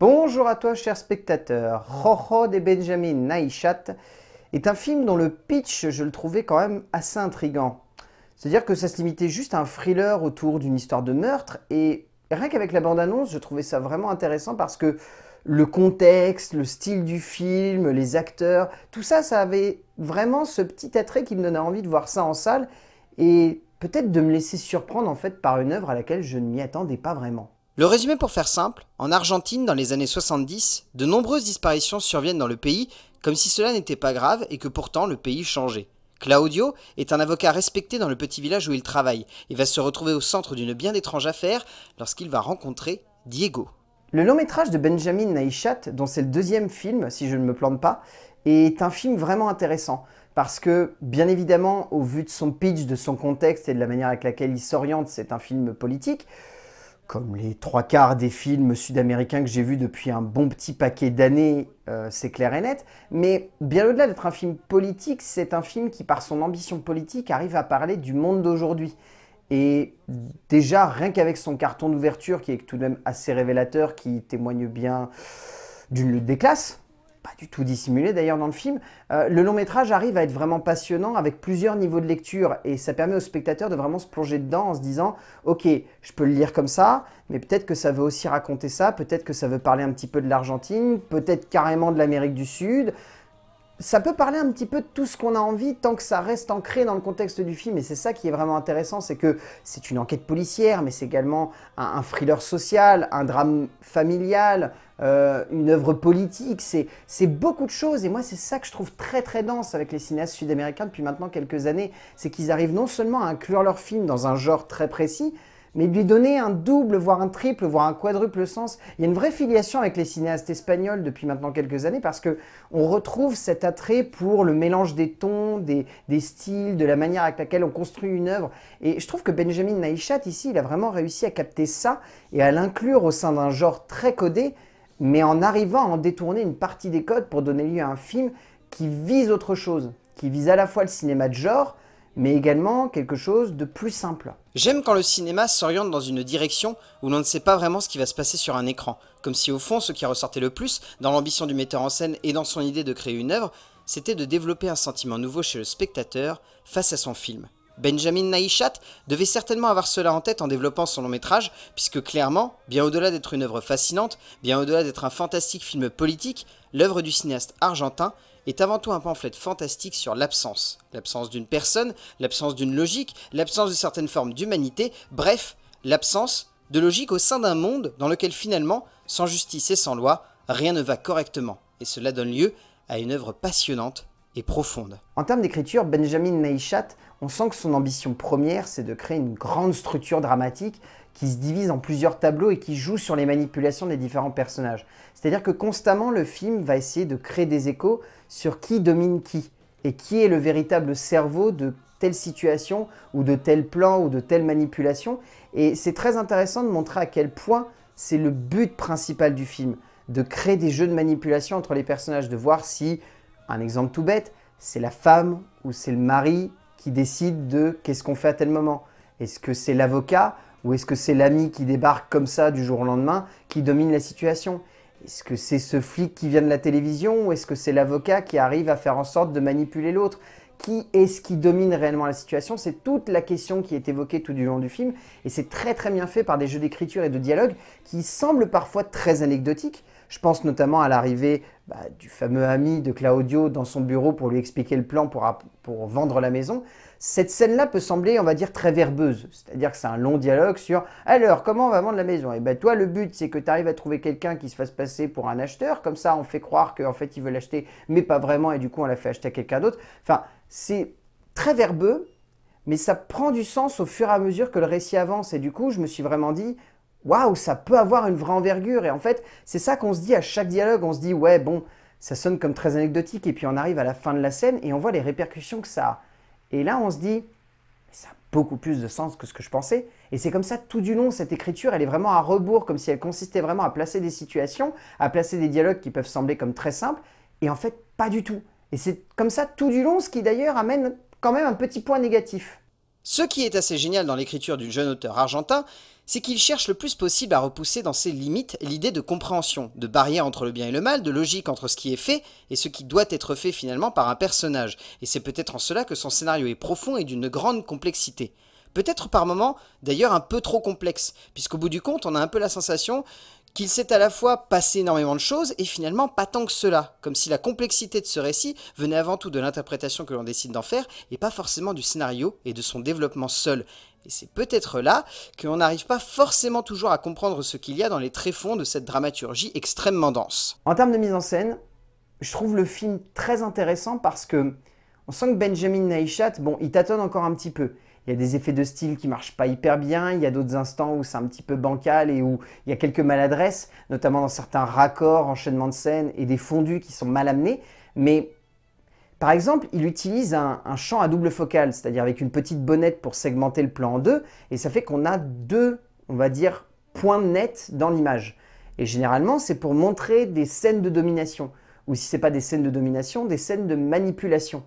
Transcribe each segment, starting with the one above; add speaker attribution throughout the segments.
Speaker 1: Bonjour à toi, cher spectateur. Rojo de Benjamin Naichat est un film dont le pitch, je le trouvais quand même assez intrigant. C'est-à-dire que ça se limitait juste à un thriller autour d'une histoire de meurtre, et rien qu'avec la bande-annonce, je trouvais ça vraiment intéressant parce que le contexte, le style du film, les acteurs, tout ça, ça avait vraiment ce petit attrait qui me donnait envie de voir ça en salle, et peut-être de me laisser surprendre en fait par une œuvre à laquelle je ne m'y attendais pas vraiment. Le résumé pour faire simple, en Argentine dans les années 70, de nombreuses disparitions surviennent dans le pays comme si cela n'était pas grave et que pourtant le pays changeait. Claudio est un avocat respecté dans le petit village où il travaille et va se retrouver au centre d'une bien étrange affaire lorsqu'il va rencontrer Diego. Le long métrage de Benjamin Naichat, dont c'est le deuxième film si je ne me plante pas, est un film vraiment intéressant parce que bien évidemment au vu de son pitch, de son contexte et de la manière avec laquelle il s'oriente, c'est un film politique, comme les trois quarts des films sud-américains que j'ai vus depuis un bon petit paquet d'années, euh, c'est clair et net. Mais bien au-delà d'être un film politique, c'est un film qui, par son ambition politique, arrive à parler du monde d'aujourd'hui. Et déjà, rien qu'avec son carton d'ouverture, qui est tout de même assez révélateur, qui témoigne bien d'une lutte des classes, pas du tout dissimulé d'ailleurs dans le film, euh, le long métrage arrive à être vraiment passionnant avec plusieurs niveaux de lecture et ça permet au spectateur de vraiment se plonger dedans en se disant ok je peux le lire comme ça mais peut-être que ça veut aussi raconter ça, peut-être que ça veut parler un petit peu de l'Argentine, peut-être carrément de l'Amérique du Sud. Ça peut parler un petit peu de tout ce qu'on a envie tant que ça reste ancré dans le contexte du film et c'est ça qui est vraiment intéressant, c'est que c'est une enquête policière mais c'est également un thriller social, un drame familial, euh, une œuvre politique, c'est beaucoup de choses. Et moi, c'est ça que je trouve très très dense avec les cinéastes sud-américains depuis maintenant quelques années. C'est qu'ils arrivent non seulement à inclure leur film dans un genre très précis, mais lui donner un double, voire un triple, voire un quadruple sens. Il y a une vraie filiation avec les cinéastes espagnols depuis maintenant quelques années parce que on retrouve cet attrait pour le mélange des tons, des, des styles, de la manière avec laquelle on construit une œuvre. Et je trouve que Benjamin Naïchat ici, il a vraiment réussi à capter ça et à l'inclure au sein d'un genre très codé mais en arrivant à en détourner une partie des codes pour donner lieu à un film qui vise autre chose, qui vise à la fois le cinéma de genre, mais également quelque chose de plus simple. J'aime quand le cinéma s'oriente dans une direction où l'on ne sait pas vraiment ce qui va se passer sur un écran, comme si au fond ce qui ressortait le plus dans l'ambition du metteur en scène et dans son idée de créer une œuvre, c'était de développer un sentiment nouveau chez le spectateur face à son film. Benjamin Naishat devait certainement avoir cela en tête en développant son long métrage, puisque clairement, bien au-delà d'être une œuvre fascinante, bien au-delà d'être un fantastique film politique, l'œuvre du cinéaste argentin est avant tout un pamphlet fantastique sur l'absence. L'absence d'une personne, l'absence d'une logique, l'absence de certaines formes d'humanité, bref, l'absence de logique au sein d'un monde dans lequel finalement, sans justice et sans loi, rien ne va correctement. Et cela donne lieu à une œuvre passionnante profonde. En termes d'écriture, Benjamin naïchat on sent que son ambition première, c'est de créer une grande structure dramatique qui se divise en plusieurs tableaux et qui joue sur les manipulations des différents personnages. C'est-à-dire que constamment, le film va essayer de créer des échos sur qui domine qui et qui est le véritable cerveau de telle situation ou de tel plan ou de telle manipulation. Et c'est très intéressant de montrer à quel point c'est le but principal du film, de créer des jeux de manipulation entre les personnages, de voir si un exemple tout bête, c'est la femme ou c'est le mari qui décide de qu'est-ce qu'on fait à tel moment. Est-ce que c'est l'avocat ou est-ce que c'est l'ami qui débarque comme ça du jour au lendemain qui domine la situation Est-ce que c'est ce flic qui vient de la télévision ou est-ce que c'est l'avocat qui arrive à faire en sorte de manipuler l'autre qui est-ce qui domine réellement la situation C'est toute la question qui est évoquée tout du long du film et c'est très très bien fait par des jeux d'écriture et de dialogue qui semblent parfois très anecdotiques, je pense notamment à l'arrivée bah, du fameux ami de Claudio dans son bureau pour lui expliquer le plan pour, pour vendre la maison. Cette scène-là peut sembler, on va dire, très verbeuse. C'est-à-dire que c'est un long dialogue sur « Alors, comment on va vendre la maison ?» Et eh bien toi, le but, c'est que tu arrives à trouver quelqu'un qui se fasse passer pour un acheteur. Comme ça, on fait croire qu'en fait, il veut l'acheter, mais pas vraiment, et du coup, on l'a fait acheter à quelqu'un d'autre. Enfin, c'est très verbeux, mais ça prend du sens au fur et à mesure que le récit avance. Et du coup, je me suis vraiment dit « waouh, ça peut avoir une vraie envergure. Et en fait, c'est ça qu'on se dit à chaque dialogue. On se dit, ouais, bon, ça sonne comme très anecdotique. Et puis on arrive à la fin de la scène et on voit les répercussions que ça a. Et là, on se dit, ça a beaucoup plus de sens que ce que je pensais. Et c'est comme ça tout du long, cette écriture, elle est vraiment à rebours, comme si elle consistait vraiment à placer des situations, à placer des dialogues qui peuvent sembler comme très simples, et en fait, pas du tout. Et c'est comme ça tout du long, ce qui d'ailleurs amène quand même un petit point négatif. Ce qui est assez génial dans l'écriture du jeune auteur argentin, c'est qu'il cherche le plus possible à repousser dans ses limites l'idée de compréhension, de barrière entre le bien et le mal, de logique entre ce qui est fait et ce qui doit être fait finalement par un personnage, et c'est peut-être en cela que son scénario est profond et d'une grande complexité. Peut-être par moments, d'ailleurs un peu trop complexe, puisqu'au bout du compte, on a un peu la sensation qu'il s'est à la fois passé énormément de choses et finalement pas tant que cela, comme si la complexité de ce récit venait avant tout de l'interprétation que l'on décide d'en faire et pas forcément du scénario et de son développement seul. Et c'est peut-être là qu'on n'arrive pas forcément toujours à comprendre ce qu'il y a dans les tréfonds de cette dramaturgie extrêmement dense. En termes de mise en scène, je trouve le film très intéressant parce que on sent que Benjamin Naishat, bon, il tâtonne encore un petit peu. Il y a des effets de style qui marchent pas hyper bien, il y a d'autres instants où c'est un petit peu bancal et où il y a quelques maladresses, notamment dans certains raccords, enchaînements de scènes et des fondus qui sont mal amenés, mais par exemple, il utilise un, champ à double focale, c'est-à-dire avec une petite bonnette pour segmenter le plan en deux, et ça fait qu'on a deux, on va dire, points nets dans l'image. Et généralement, c'est pour montrer des scènes de domination, ou si ce n'est pas des scènes de domination, des scènes de manipulation.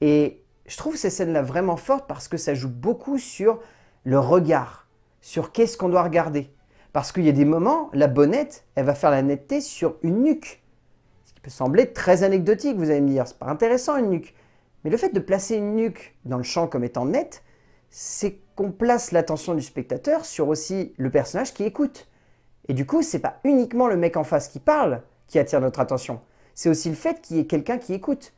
Speaker 1: Et je trouve ces scènes-là vraiment fortes parce que ça joue beaucoup sur le regard, sur qu'est-ce qu'on doit regarder. Parce qu'il y a des moments, la bonnette, elle va faire la netteté sur une nuque. Ça peut sembler très anecdotique, vous allez me dire, c'est pas intéressant une nuque. Mais le fait de placer une nuque dans le champ comme étant net, c'est qu'on place l'attention du spectateur sur aussi le personnage qui écoute. Et du coup, c'est pas uniquement le mec en face qui parle qui attire notre attention, c'est aussi le fait qu'il y ait quelqu'un qui écoute.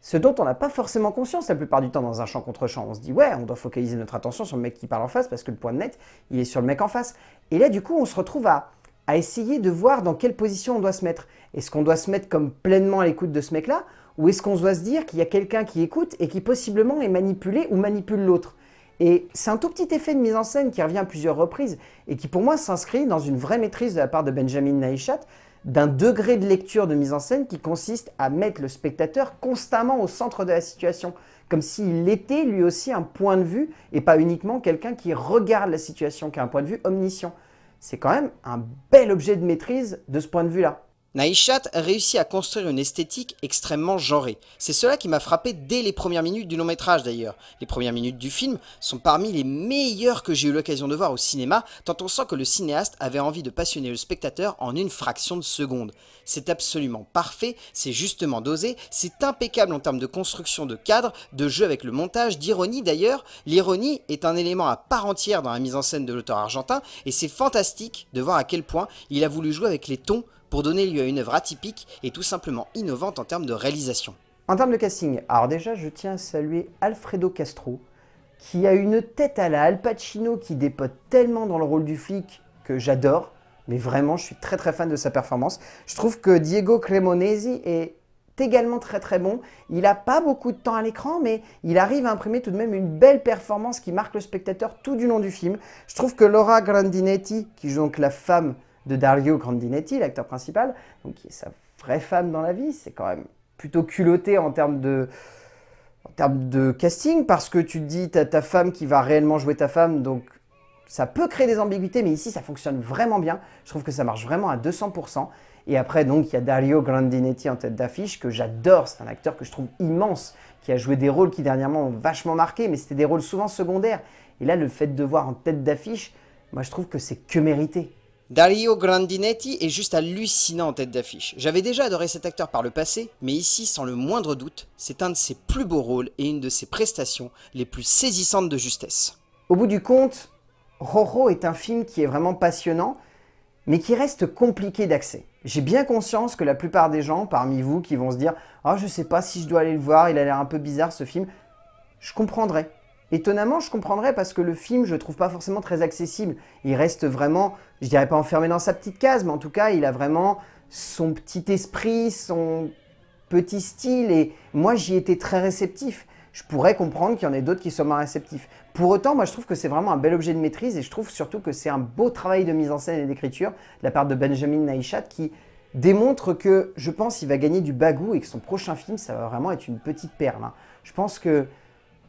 Speaker 1: Ce dont on n'a pas forcément conscience la plupart du temps dans un champ contre champ. On se dit, ouais, on doit focaliser notre attention sur le mec qui parle en face parce que le point de net, il est sur le mec en face. Et là, du coup, on se retrouve à à essayer de voir dans quelle position on doit se mettre. Est-ce qu'on doit se mettre comme pleinement à l'écoute de ce mec-là Ou est-ce qu'on doit se dire qu'il y a quelqu'un qui écoute et qui possiblement est manipulé ou manipule l'autre Et c'est un tout petit effet de mise en scène qui revient à plusieurs reprises et qui pour moi s'inscrit dans une vraie maîtrise de la part de Benjamin Naïchat d'un degré de lecture de mise en scène qui consiste à mettre le spectateur constamment au centre de la situation, comme s'il était lui aussi un point de vue et pas uniquement quelqu'un qui regarde la situation, qui a un point de vue omniscient c'est quand même un bel objet de maîtrise de ce point de vue-là. Naïchat réussit à construire une esthétique extrêmement genrée. C'est cela qui m'a frappé dès les premières minutes du long métrage d'ailleurs. Les premières minutes du film sont parmi les meilleures que j'ai eu l'occasion de voir au cinéma, tant on sent que le cinéaste avait envie de passionner le spectateur en une fraction de seconde. C'est absolument parfait, c'est justement dosé, c'est impeccable en termes de construction de cadre, de jeu avec le montage, d'ironie d'ailleurs. L'ironie est un élément à part entière dans la mise en scène de l'auteur argentin, et c'est fantastique de voir à quel point il a voulu jouer avec les tons pour donner lieu à une œuvre atypique et tout simplement innovante en termes de réalisation. En termes de casting, alors déjà je tiens à saluer Alfredo Castro, qui a une tête à la Al Pacino qui dépote tellement dans le rôle du flic que j'adore, mais vraiment je suis très très fan de sa performance. Je trouve que Diego Cremonesi est également très très bon. Il n'a pas beaucoup de temps à l'écran, mais il arrive à imprimer tout de même une belle performance qui marque le spectateur tout du long du film. Je trouve que Laura Grandinetti, qui joue donc la femme de Dario Grandinetti, l'acteur principal, donc qui est sa vraie femme dans la vie. C'est quand même plutôt culotté en termes de, termes de casting, parce que tu te dis, t'as ta femme qui va réellement jouer ta femme, donc ça peut créer des ambiguïtés, mais ici, ça fonctionne vraiment bien. Je trouve que ça marche vraiment à 200%. Et après, donc, il y a Dario Grandinetti en tête d'affiche, que j'adore. C'est un acteur que je trouve immense, qui a joué des rôles qui dernièrement ont vachement marqué, mais c'était des rôles souvent secondaires. Et là, le fait de voir en tête d'affiche, moi, je trouve que c'est que mérité. Dario Grandinetti est juste hallucinant en tête d'affiche. J'avais déjà adoré cet acteur par le passé, mais ici, sans le moindre doute, c'est un de ses plus beaux rôles et une de ses prestations les plus saisissantes de justesse. Au bout du compte, Roro est un film qui est vraiment passionnant, mais qui reste compliqué d'accès. J'ai bien conscience que la plupart des gens parmi vous qui vont se dire « Ah, je sais pas si je dois aller le voir, il a l'air un peu bizarre ce film », je comprendrai. Étonnamment, je comprendrais parce que le film, je le trouve pas forcément très accessible. Il reste vraiment, je dirais pas enfermé dans sa petite case, mais en tout cas, il a vraiment son petit esprit, son petit style, et moi, j'y étais très réceptif. Je pourrais comprendre qu'il y en ait d'autres qui soient moins réceptifs. Pour autant, moi, je trouve que c'est vraiment un bel objet de maîtrise, et je trouve surtout que c'est un beau travail de mise en scène et d'écriture de la part de Benjamin Naichat qui démontre que, je pense, il va gagner du bagou et que son prochain film, ça va vraiment être une petite perle. Hein. Je pense que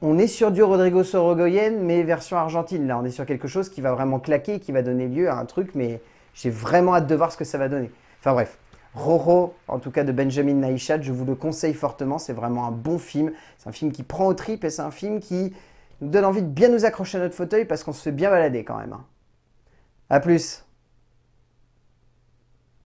Speaker 1: on est sur du Rodrigo Sorogoyen, mais version argentine. Là, on est sur quelque chose qui va vraiment claquer, qui va donner lieu à un truc, mais j'ai vraiment hâte de voir ce que ça va donner. Enfin bref, Roro, en tout cas de Benjamin Naïchad, je vous le conseille fortement. C'est vraiment un bon film. C'est un film qui prend aux tripes et c'est un film qui nous donne envie de bien nous accrocher à notre fauteuil parce qu'on se fait bien balader quand même. A hein. plus